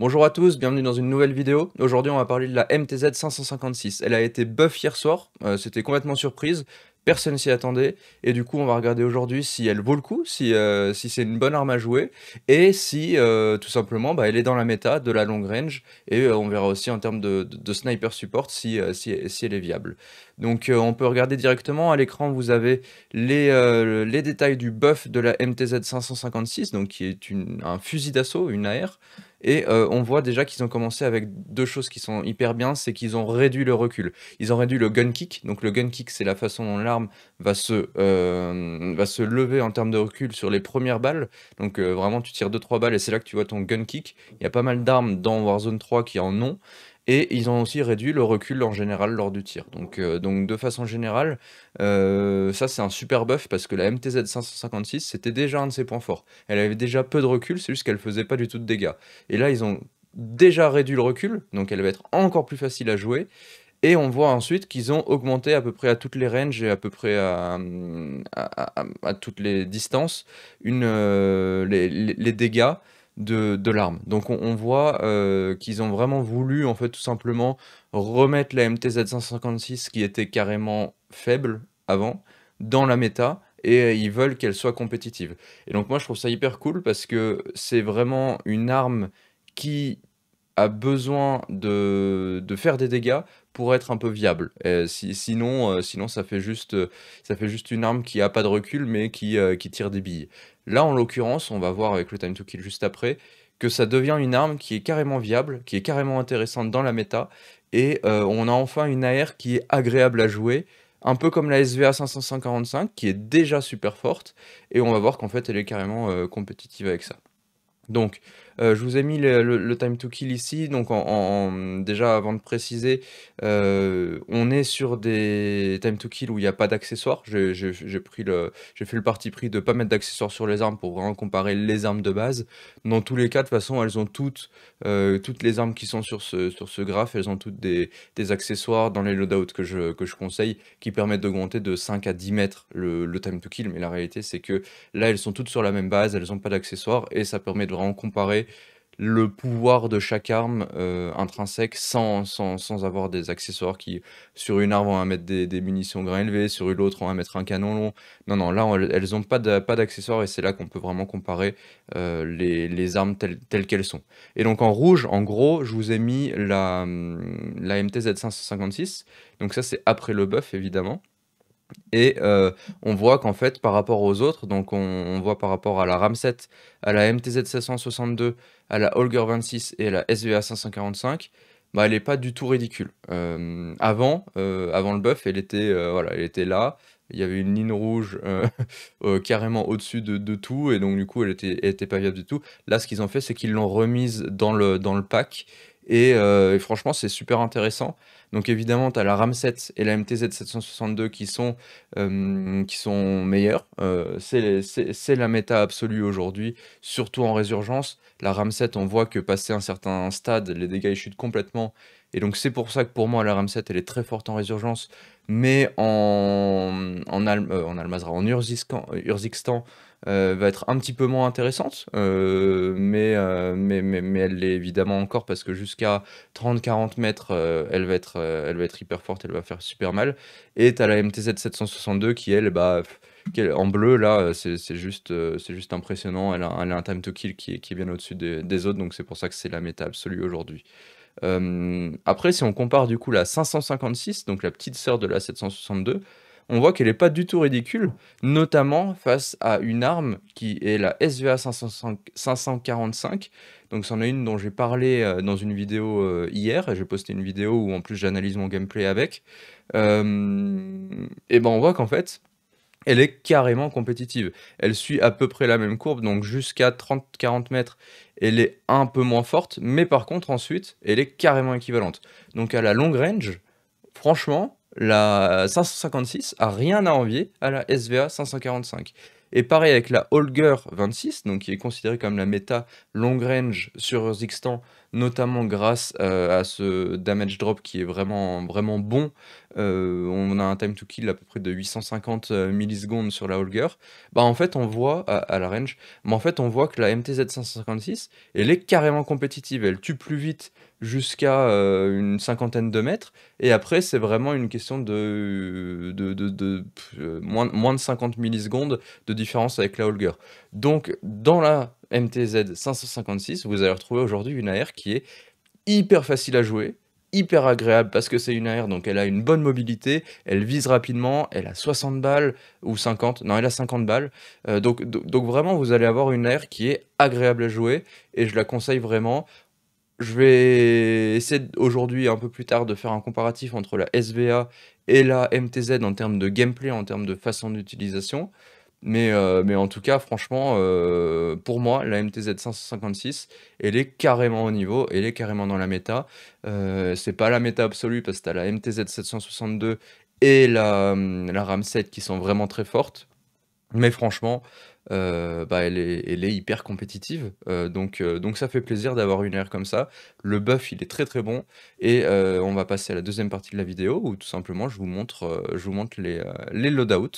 Bonjour à tous, bienvenue dans une nouvelle vidéo. Aujourd'hui, on va parler de la MTZ 556. Elle a été buff hier soir, euh, c'était complètement surprise, personne s'y attendait, et du coup, on va regarder aujourd'hui si elle vaut le coup, si, euh, c'est une bonne arme à jouer, et si, euh, tout simplement, bah, elle est dans la méta de la long range, et on verra aussi en termes de, sniper support si, elle est viable. Donc, on peut regarder directement, à l'écran, vous avez les, les détails du buff de la MTZ 556, donc qui est un fusil d'assaut, une AR, et euh, on voit déjà qu'ils ont commencé avec deux choses qui sont hyper bien, c'est qu'ils ont réduit le recul. Ils ont réduit le gun kick. Donc le gun kick, c'est la façon dont l'arme va se euh, va se lever en termes de recul sur les premières balles. Donc euh, vraiment, tu tires 2 trois balles et c'est là que tu vois ton gun kick. Il y a pas mal d'armes dans Warzone 3 qui en ont. Et ils ont aussi réduit le recul en général lors du tir. Donc, euh, donc de façon générale, euh, ça c'est un super buff parce que la MTZ 556 c'était déjà un de ses points forts. Elle avait déjà peu de recul, c'est juste qu'elle faisait pas du tout de dégâts. Et là ils ont déjà réduit le recul, donc elle va être encore plus facile à jouer. Et on voit ensuite qu'ils ont augmenté à peu près à toutes les ranges et à peu près à, toutes les distances une, euh, les, dégâts de, l'arme. Donc on, voit euh, qu'ils ont vraiment voulu en fait tout simplement remettre la MTZ 156 qui était carrément faible avant dans la méta et euh, ils veulent qu'elle soit compétitive. Et donc moi je trouve ça hyper cool parce que c'est vraiment une arme qui a besoin de, de faire des dégâts pour être un peu viable. si, sinon, euh, sinon ça, fait juste, euh, ça fait juste une arme qui a pas de recul mais euh, qui, tire des billes. Là, en l'occurrence, on va voir avec le time to kill juste après, que ça devient une arme qui est carrément viable, qui est carrément intéressante dans la méta, et on a enfin une AR qui est agréable à jouer, un peu comme la SVA 545 qui est déjà super forte, et on va voir qu'en fait elle est carrément compétitive avec ça. Donc euh, je vous ai mis le, time to kill ici. Donc, en, déjà, avant de préciser, euh, on est sur des time to kill où il n'y a pas d'accessoires. J'ai j'ai fait le parti pris de ne pas mettre d'accessoires sur les armes pour vraiment comparer les armes de base. Dans tous les cas, de toute façon, elles ont toutes, euh, toutes les armes qui sont sur ce, sur ce graphe, elles ont toutes des, accessoires dans les loadouts que je, que je conseille qui permettent d'augmenter de 5 à 10 mètres le, le time to kill. Mais la réalité, c'est que là, elles sont toutes sur la même base, elles n'ont pas d'accessoires et ça permet de vraiment comparer le pouvoir de chaque arme euh, intrinsèque sans, avoir des accessoires qui, sur une arme, on va mettre des, munitions grain élevé, sur une autre, on va mettre un canon long. Non, non, là, elles n'ont pas d'accessoires et c'est là qu'on peut vraiment comparer euh, les, armes telles, qu'elles sont. Et donc en rouge, en gros, je vous ai mis la, hum, la MTZ 556. Donc ça, c'est après le buff, évidemment. Et euh, on voit qu'en fait, par rapport aux autres, donc on, voit par rapport à la RAM7, à la MTZ 762, à la Holger 26 et à la SVA 545, bah, elle n'est pas du tout ridicule. Euh, avant, euh, avant le buff, elle était, voilà, elle était là. Il y avait une ligne rouge carrément au-dessus de, de, tout, et donc du coup, elle était, était pas viable du tout. Là, ce qu'ils ont fait, c'est qu'ils l'ont remise dans le, dans le pack, euh, et, franchement, c'est super intéressant. Donc évidemment, tu as la RAM 7 et la MTZ 762 qui sont, euh, qui sont meilleures. Euh, c'est la méta absolue aujourd'hui, surtout en résurgence. La RAM 7, on voit que passé un certain stade, les dégâts chutent complètement. Et donc c'est pour ça que pour moi la RAM 7 elle est très forte en résurgence, mais en en, en, Almazra, en Urzikstan, euh, va être un petit peu moins intéressante, euh, euh, mais, mais, mais, elle l'est évidemment encore parce que jusqu'à 30-40 mètres, elle, va être, elle va être hyper forte, elle va faire super mal. Et tu as la MTZ 762 qui, elle, bah, en bleu, là, c'est juste, juste impressionnant. Elle a, un time to kill qui, qui est bien au-dessus des, des, autres, donc c'est pour ça que c'est la méta absolue aujourd'hui. après, si on compare du coup la 556, donc la petite sœur de la 762, on voit qu'elle n'est pas du tout ridicule, notamment face à une arme qui est la SVA 545. Donc c'en est une dont j'ai parlé euh, dans une vidéo euh, hier, j'ai posté une vidéo où en plus j'analyse mon gameplay avec. Euh, et ben on voit qu'en fait, elle est carrément compétitive. Elle suit à peu près la même courbe, donc jusqu'à 30-40 mètres, elle est un peu moins forte, mais par contre ensuite, elle est carrément équivalente. Donc à la long range, franchement, la 556 a rien à envier à la SVA 545. Et pareil avec la Holger 26, donc qui est considérée comme la méta long range sur Zixtan notamment grâce euh, à ce damage drop qui est vraiment, vraiment bon. Euh, on a un time to kill à peu près de 850 euh, millisecondes sur la Holger. Bah en fait on voit à, la range, mais en fait on voit que la MTZ 556 elle est carrément compétitive. Elle tue plus vite jusqu'à une cinquantaine de mètres. Et après, c'est vraiment une question de, moins, moins, de 50 millisecondes de différence avec la Holger. Donc, dans la MTZ 556, vous allez retrouver aujourd'hui une AR qui est hyper facile à jouer, hyper agréable parce que c'est une AR, donc elle a une bonne mobilité, elle vise rapidement, elle a 60 balles ou 50, non elle a 50 balles, euh, donc, donc vraiment vous allez avoir une AR qui est agréable à jouer et je la conseille vraiment. Je vais essayer aujourd'hui, un peu plus tard, de faire un comparatif entre la SVA et la MTZ en termes de gameplay, en termes de façon d'utilisation. Mais, euh, mais en tout cas, franchement, euh, pour moi, la MTZ 556, elle est carrément au niveau, elle est carrément dans la méta. Euh, c'est pas la méta absolue parce que tu la MTZ 762 et la, hum, la RAM 7 qui sont vraiment très fortes. Mais franchement, euh, bah, elle, est, hyper compétitive. Euh, euh, donc, ça fait plaisir d'avoir une R comme ça. Le buff, il est très très bon. Et on va passer à la deuxième partie de la vidéo où tout simplement je vous montre, les, loadouts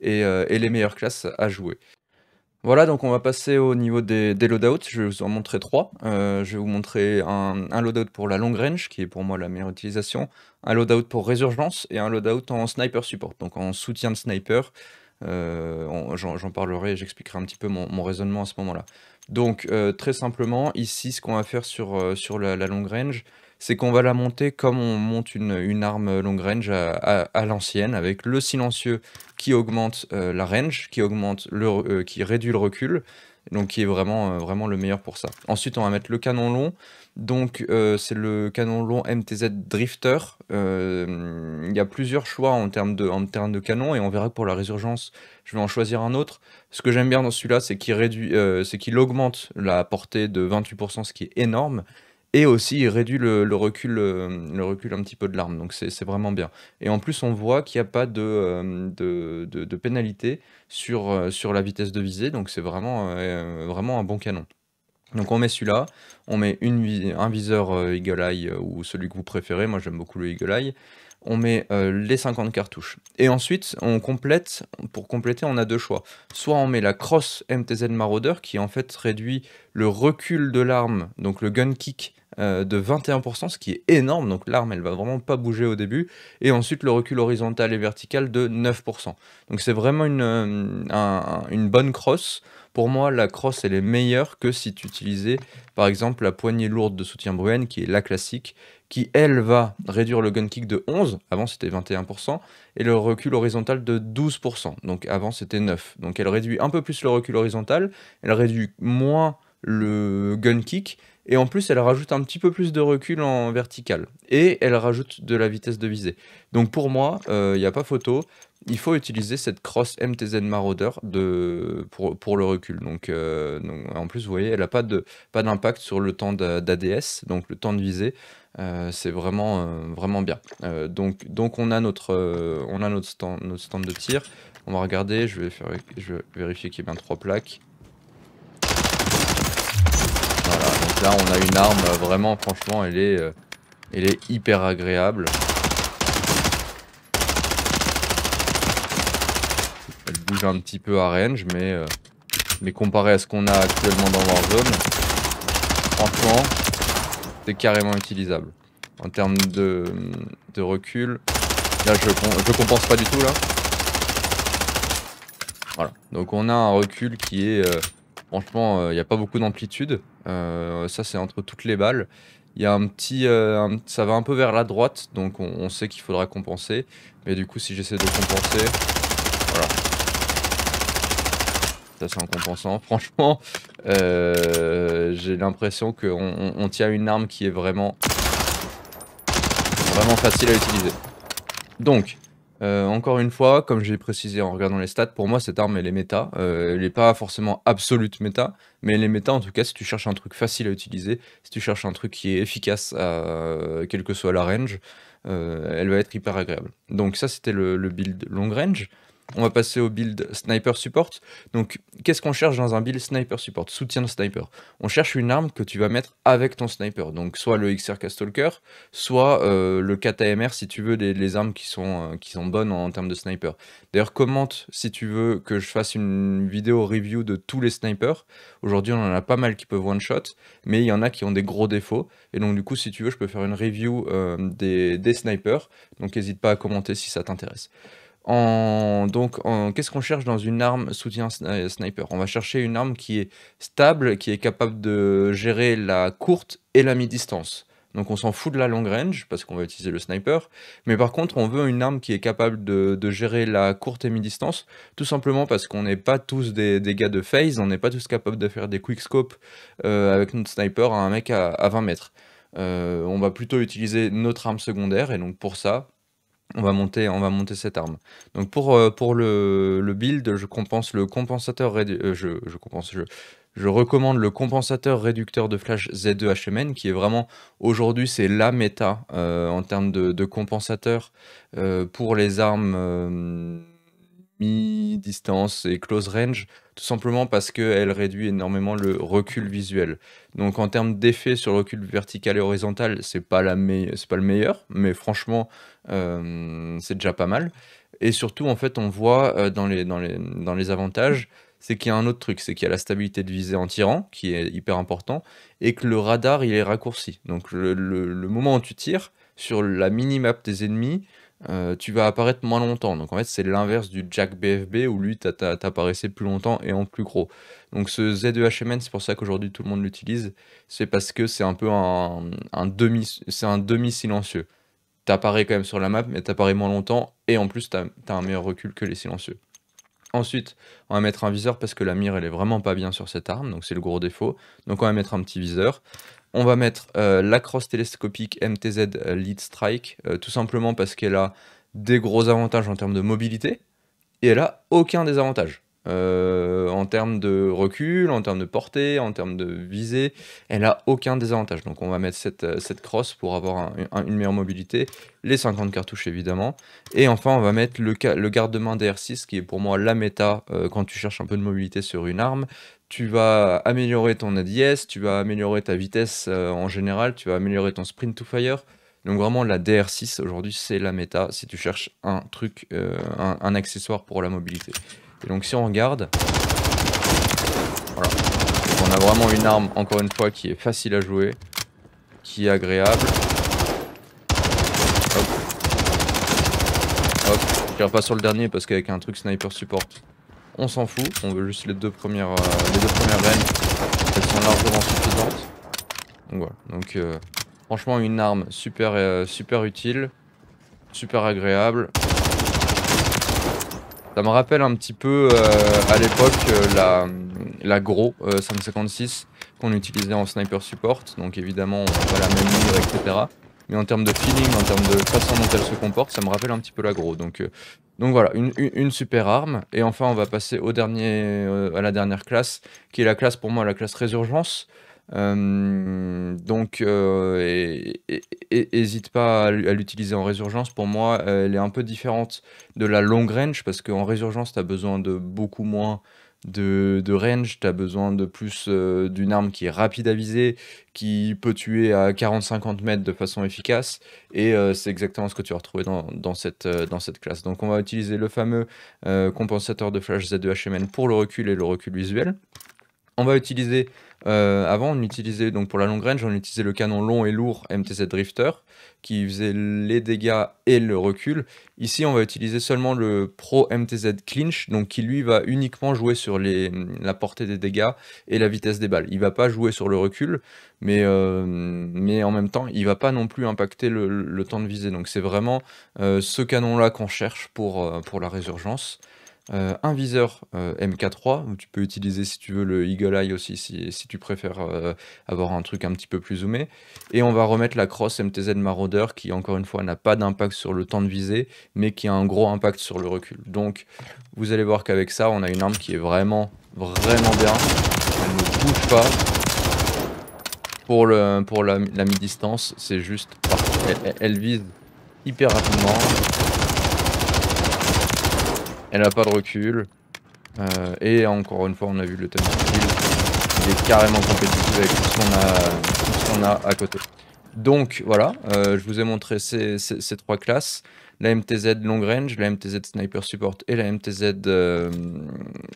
et, les meilleures classes à jouer. Voilà, donc on va passer au niveau des, loadouts. Je vais vous en montrer trois. je vais vous montrer un, un, loadout pour la long range, qui est pour moi la meilleure utilisation, un loadout pour résurgence et un loadout en sniper support, donc en soutien de sniper. Euh, j'en parlerai, j'expliquerai un petit peu mon, raisonnement à ce moment-là. Donc euh, très simplement, ici, ce qu'on va faire sur, euh, la, long range, c'est qu'on va la monter comme on monte une, arme long range à, l'ancienne, avec le silencieux qui augmente la range, qui, augmente le, qui réduit le recul, donc qui est vraiment, euh, vraiment le meilleur pour ça. Ensuite, on va mettre le canon long. Donc, euh, c'est le canon long MTZ Drifter. Euh, il y a plusieurs choix en termes, de, de canon, et on verra que pour la résurgence, je vais en choisir un autre. Ce que j'aime bien dans celui-là, c'est qu'il c'est qu'il augmente la portée de 28%, ce qui est énorme et aussi il réduit le, recul, euh, le, recul un petit peu de l'arme, donc c'est vraiment bien. Et en plus on voit qu'il n'y a pas euh, de, de, pénalité sur, euh, sur la vitesse de visée, donc c'est vraiment, vraiment un bon canon. Donc on met celui-là, on met une, un viseur Eagle Eye ou celui que vous préférez, moi j'aime beaucoup le Eagle Eye, on met les 50 cartouches. Et ensuite, on complète, pour compléter, on a deux choix. Soit on met la crosse MTZ Marauder, qui en fait réduit le recul de l'arme, donc le gun kick, euh, de 21%, ce qui est énorme. Donc l'arme, elle va vraiment pas bouger au début. Et ensuite, le recul horizontal et vertical de 9%. Donc c'est vraiment une, euh, une bonne crosse. Pour moi, la crosse, elle est meilleure que si tu utilisais, par exemple, la poignée lourde de soutien Bruen, qui est la classique, qui, elle, va réduire le gun kick de 11, avant c'était 21%, et le recul horizontal de 12%, donc avant c'était 9. Donc elle réduit un peu plus le recul horizontal, elle réduit moins le gun kick, et en plus, elle rajoute un petit peu plus de recul en vertical. Et elle rajoute de la vitesse de visée. Donc pour moi, il euh, n'y a pas photo. Il faut utiliser cette Cross MTZ Marauder pour, le recul. Euh, donc, en plus, vous voyez, elle n'a pas d'impact sur le temps d'ADS, donc le temps de visée. Euh, c'est vraiment, vraiment bien. donc, on a, notre, stand, de tir. On va regarder, je vais, faire, je vais vérifier qu'il y a bien trois plaques. Là, on a une arme, euh, vraiment, franchement, elle est, euh, elle est hyper agréable. Elle bouge un petit peu à range, mais, euh, mais comparé à ce qu'on a actuellement dans Warzone, franchement, c'est carrément utilisable. En termes de, recul, là, je, je compense pas du tout, là. Voilà. Donc on a un recul qui est Franchement, euh, il n'y a pas beaucoup d'amplitude. Euh, ça, c'est entre toutes les balles. Il y a un petit, euh, ça va un peu vers la droite, donc on, sait qu'il faudra compenser. Mais du coup, si j'essaie de compenser, voilà, ça c'est en compensant. Franchement, j'ai l'impression qu'on tient une arme qui est vraiment, vraiment facile à utiliser. Donc, euh, encore une fois, comme j'ai précisé en regardant les stats, pour moi cette arme elle est méta. Euh, elle n'est pas forcément absolute méta, mais elle est méta en tout cas si tu cherches un truc facile à utiliser, si tu cherches un truc qui est efficace à euh, quelle que soit la range, elle va être hyper agréable. Donc ça c'était le, build long range. On va passer au build Sniper Support. Donc, qu'est-ce qu'on cherche dans un build Sniper Support Soutien de sniper. On cherche une arme que tu vas mettre avec ton sniper. Donc, soit le Xr Castalker, soit euh, le KTMR si tu veux les armes qui sont, euh, qui sont bonnes en, termes de sniper. D'ailleurs, commente si tu veux que je fasse une vidéo review de tous les snipers. Aujourd'hui, on en a pas mal qui peuvent one-shot, mais il y en a qui ont des gros défauts. Et donc, du coup, si tu veux, je peux faire une review euh, des, des snipers. Donc, n'hésite pas à commenter si ça t'intéresse donc, qu'est-ce qu'on cherche dans une arme soutien euh, sniper On va chercher une arme qui est stable, qui est capable de gérer la courte et la mi-distance. Donc on s'en fout de la long range parce qu'on va utiliser le sniper. Mais par contre, on veut une arme qui est capable de, gérer la courte et mi-distance, tout simplement parce qu'on n'est pas tous des, gars de phase, on n'est pas tous capables de faire des quickscopes euh, avec notre sniper à un mec à, 20 mètres. Euh, on va plutôt utiliser notre arme secondaire et donc pour ça, on va monter, on va monter cette arme. Donc pour, euh, pour le, build, je le compensateur euh, je, compense, je, je, recommande le compensateur réducteur de flash Z2 HMN qui est vraiment aujourd'hui c'est la méta euh, en termes de compensateur pour les armes mi-distance et close range simplement parce qu'elle réduit énormément le recul visuel. Donc en termes d'effet sur le recul vertical et horizontal, c'est pas, la c'est pas le meilleur, mais franchement, euh, c'est déjà pas mal. Et surtout, en fait, on voit euh, dans les, dans les, avantages, c'est qu'il y a un autre truc, c'est qu'il y a la stabilité de visée en tirant, qui est hyper important, et que le radar, il est raccourci. Donc le, le moment où tu tires, sur la minimap des ennemis, euh, tu vas apparaître moins longtemps. Donc en fait, c'est l'inverse du Jack BFB où lui, t'apparaissais plus longtemps et en plus gros. Donc ce Z2HMN, e c'est pour ça qu'aujourd'hui tout le monde l'utilise. C'est parce que c'est un peu un, demi, c'est un demi silencieux. T'apparais quand même sur la map, mais t'apparais moins longtemps et en plus t'as un meilleur recul que les silencieux. Ensuite, on va mettre un viseur parce que la mire elle est vraiment pas bien sur cette arme, donc c'est le gros défaut. Donc on va mettre un petit viseur. On va mettre euh, la crosse télescopique MTZ euh, Lead Strike, euh, tout simplement parce qu'elle a des gros avantages en termes de mobilité, et elle a aucun désavantage. en termes de recul, en termes de portée, en termes de visée, elle a aucun désavantage. Donc on va mettre cette, crosse pour avoir une meilleure mobilité, les 50 cartouches évidemment, et enfin on va mettre le, le garde-main DR6 qui est pour moi la méta quand tu cherches un peu de mobilité sur une arme, tu vas améliorer ton ADS, tu vas améliorer ta vitesse euh, en général, tu vas améliorer ton sprint to fire. Donc vraiment la DR6 aujourd'hui c'est la méta si tu cherches un truc, euh, un, accessoire pour la mobilité. Et donc si on regarde, voilà, on a vraiment une arme encore une fois qui est facile à jouer, qui est agréable. Hop, hop, je tire pas sur le dernier parce qu'avec un truc sniper support on s'en fout. On veut juste les deux premières, euh, les deux premières Elles sont largement suffisantes. voilà. Donc euh, franchement une arme super, euh, super utile, super agréable. Ça me rappelle un petit peu à l'époque la, la gros 556 qu'on utilisait en sniper support. Donc évidemment on n'a pas la même mire, etc mais en termes de feeling, en termes de façon dont elle se comporte, ça me rappelle un petit peu l'agro. Donc, euh, donc voilà, une, super arme. Et enfin, on va passer au dernier, euh, à la dernière classe, qui est la classe pour moi, la classe Résurgence. Euh, donc, n'hésite pas à l'utiliser en résurgence. Pour moi, elle est un peu différente de la long range parce qu'en résurgence, tu as besoin de beaucoup moins de, de range, tu as besoin de plus euh, d'une arme qui est rapide à viser, qui peut tuer à 40-50 mètres de façon efficace, et euh, c'est exactement ce que tu vas retrouver dans, cette, euh, dans cette classe. Donc on va utiliser le fameux compensateur de flash Z2HMN pour le recul et le recul visuel. On va utiliser, euh, avant on utilisait, donc pour la long range, on utilisait le canon long et lourd MTZ Drifter, qui faisait les dégâts et le recul. Ici on va utiliser seulement le Pro MTZ Clinch, donc qui lui va uniquement jouer sur les, la portée des dégâts et la vitesse des balles. Il va pas jouer sur le recul, mais, euh, mais en même temps il va pas non plus impacter le, temps de visée. Donc c'est vraiment euh, ce canon là qu'on cherche pour, pour la résurgence. Euh, un viseur euh, MK3, où tu peux utiliser si tu veux le Eagle Eye aussi si, tu préfères euh, avoir un truc un petit peu plus zoomé. Et on va remettre la crosse MTZ Marauder qui encore une fois n'a pas d'impact sur le temps de visée mais qui a un gros impact sur le recul. Donc vous allez voir qu'avec ça on a une arme qui est vraiment vraiment bien, elle ne bouge pas. Pour, le, pour la, mi-distance c'est juste elle vise hyper rapidement, elle n'a pas de recul. Euh, et encore une fois, on a vu le thème Il est carrément compétitif avec tout ce qu'on a, a, à côté. Donc voilà, euh, je vous ai montré ces, trois classes. La MTZ long range, la MTZ sniper support et la MTZ euh,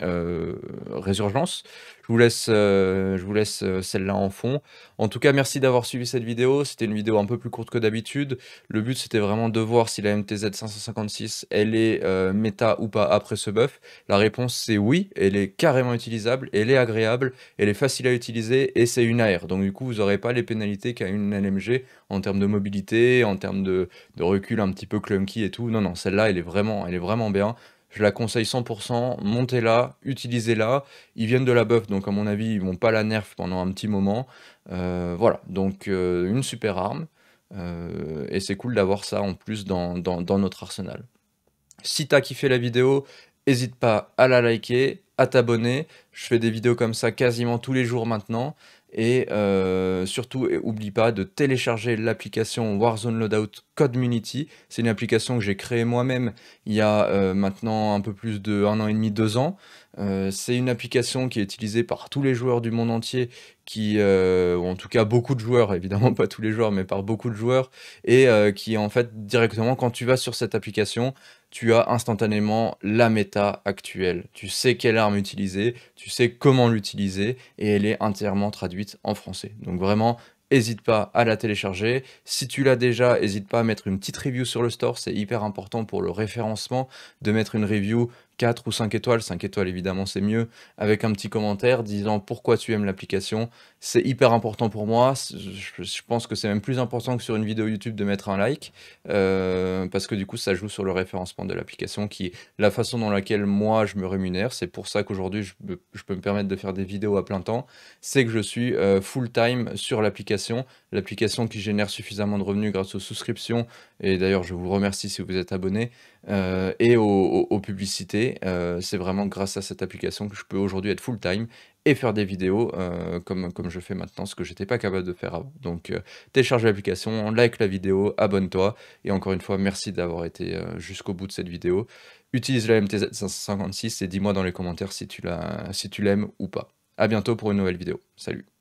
euh, résurgence. Je vous laisse, euh, laisse euh, celle-là en fond. En tout cas, merci d'avoir suivi cette vidéo. C'était une vidéo un peu plus courte que d'habitude. Le but, c'était vraiment de voir si la MTZ 556, elle est euh, méta ou pas après ce buff. La réponse, c'est oui. Elle est carrément utilisable, elle est agréable, elle est facile à utiliser et c'est une AR. Donc du coup, vous n'aurez pas les pénalités qu'a une LMG en termes de mobilité, en termes de, recul un petit peu clunky et tout. Non, non, celle-là, elle est vraiment, elle est vraiment bien. Je la conseille 100%, montez-la, utilisez-la. Ils viennent de la buff, donc à mon avis, ils vont pas la nerf pendant un petit moment. Euh, voilà, donc euh, une super arme. Euh, et c'est cool d'avoir ça en plus dans, dans notre arsenal. Si t'as kiffé la vidéo, n'hésite pas à la liker, à t'abonner. Je fais des vidéos comme ça quasiment tous les jours maintenant. Et euh, surtout, n'oublie pas de télécharger l'application Warzone Loadout Community. C'est une application que j'ai créée moi-même il y a euh, maintenant un peu plus de un an et demi, deux ans. Euh, c'est une application qui est utilisée par tous les joueurs du monde entier, qui, ou en tout cas beaucoup de joueurs, évidemment pas tous les joueurs, mais par beaucoup de joueurs, et qui en fait directement quand tu vas sur cette application, tu as instantanément la méta actuelle. Tu sais quelle arme utiliser, tu sais comment l'utiliser, et elle est entièrement traduite en français. Donc vraiment, n'hésite pas à la télécharger. Si tu l'as déjà, n'hésite pas à mettre une petite review sur le store, c'est hyper important pour le référencement de mettre une review 4 ou 5 étoiles, 5 étoiles évidemment c'est mieux, avec un petit commentaire disant pourquoi tu aimes l'application. C'est hyper important pour moi, je pense que c'est même plus important que sur une vidéo YouTube de mettre un like, euh, parce que du coup ça joue sur le référencement de l'application qui est la façon dans laquelle moi je me rémunère. C'est pour ça qu'aujourd'hui je, peux me permettre de faire des vidéos à plein temps, c'est que je suis euh, full-time sur l'application, l'application qui génère suffisamment de revenus grâce aux souscriptions, et d'ailleurs je vous remercie si vous êtes abonné, euh, et aux publicités euh, c'est vraiment grâce à cette application que je peux aujourd'hui être full time et faire des vidéos euh, comme, comme je fais maintenant, ce que j'étais pas capable de faire avant. Donc euh, télécharge l'application, like la vidéo, abonne-toi et encore une fois merci d'avoir été jusqu'au bout de cette vidéo. Utilise la MTZ556 et dis-moi dans les commentaires si tu l'aimes si ou pas. à bientôt pour une nouvelle vidéo. Salut